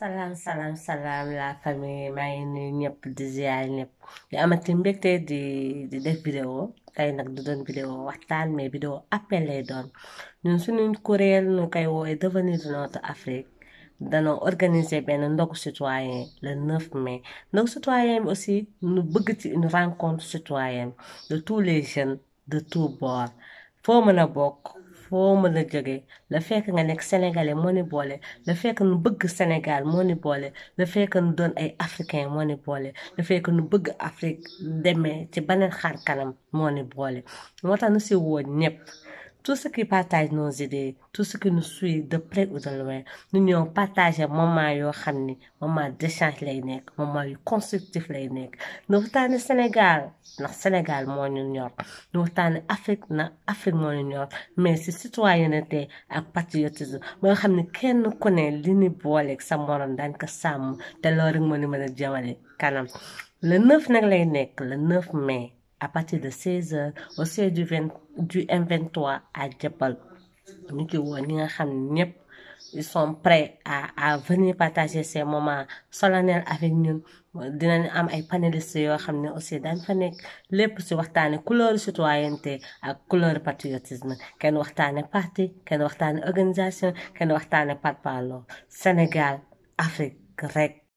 salaam salaam salaam la famille maa ngi nuyu ñëpp di ziar ñëpp di di di def vidéo tey nag du doon vidéo waxtaan mais vidéo appel lay doon ñun suñu kuréel nu koy woowee devenir notre Afrique danoo organiser benn ndogu citoyen le 9 mai ndogu citoyen bi aussi nu bëgg ci une rencontre citoyenne de tous les jeunes de tous bords foo mën a bokk foo mën a jógee la fekk nga nekk sénégalais moo ni boole la fekk nu bëgg Sénégal moo ni boole la fekk nu don ay africain moo ni boole la fekk nu bëgg afric demee ci beneen xar kanam moo ni boole moo tax woo ñëpp tout ce qui partage nos idées tout ce qui nous suit de près ou de loin nous nions partager mon mari mari moment d'échange moment constructif lay Sénégal le Sénégal nous Afrique Afrique mais c'est citoyenneté patriotisme Nous savons nous kenn sa le 9 le 9 mai à partir de 16h au siège du, du M23 à Djebel nous ci nga ils sont prêts à à venir partager ces moments solennels avec nous. dinañ am ay panélistes yoo xam ont aussi dañ fa nekk lépp ci waxtaane couleur citoyenneté ak couleur patriotisme Nous avons parti kenn nous organisation kenn papa partis. Sénégal Afrique grec.